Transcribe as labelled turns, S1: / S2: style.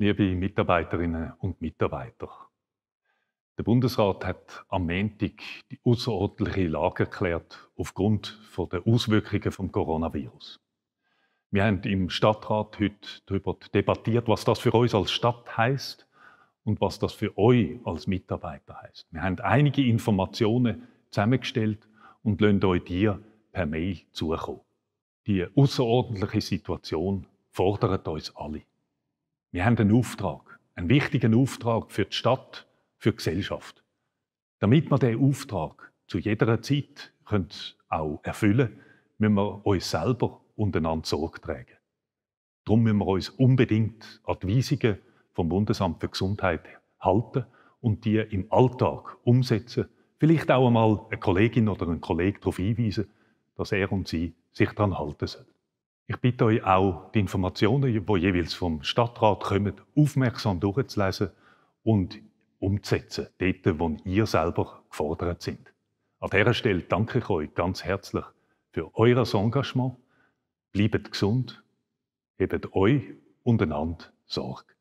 S1: Liebe Mitarbeiterinnen und Mitarbeiter, der Bundesrat hat am Montag die außerordentliche Lage erklärt aufgrund der Auswirkungen des Coronavirus. Wir haben im Stadtrat heute darüber debattiert, was das für uns als Stadt heißt und was das für euch als Mitarbeiter heißt. Wir haben einige Informationen zusammengestellt und lassen euch die per Mail zukommen. Die außerordentliche Situation fordert uns alle. Wir haben einen Auftrag, einen wichtigen Auftrag für die Stadt, für die Gesellschaft. Damit wir diesen Auftrag zu jeder Zeit können auch erfüllen können, müssen wir uns selber untereinander Sorge tragen. Darum müssen wir uns unbedingt an die Weisungen vom Bundesamt für Gesundheit halten und die im Alltag umsetzen. Vielleicht auch einmal eine Kollegin oder einen Kollegen darauf hinweisen, dass er und sie sich daran halten sollen. Ich bitte euch auch, die Informationen, die jeweils vom Stadtrat kommen, aufmerksam durchzulesen und umzusetzen, dort, wo ihr selber gefordert sind. An dieser Stelle danke ich euch ganz herzlich für euer Engagement. Bleibt gesund, hebt euch untereinander Sorge.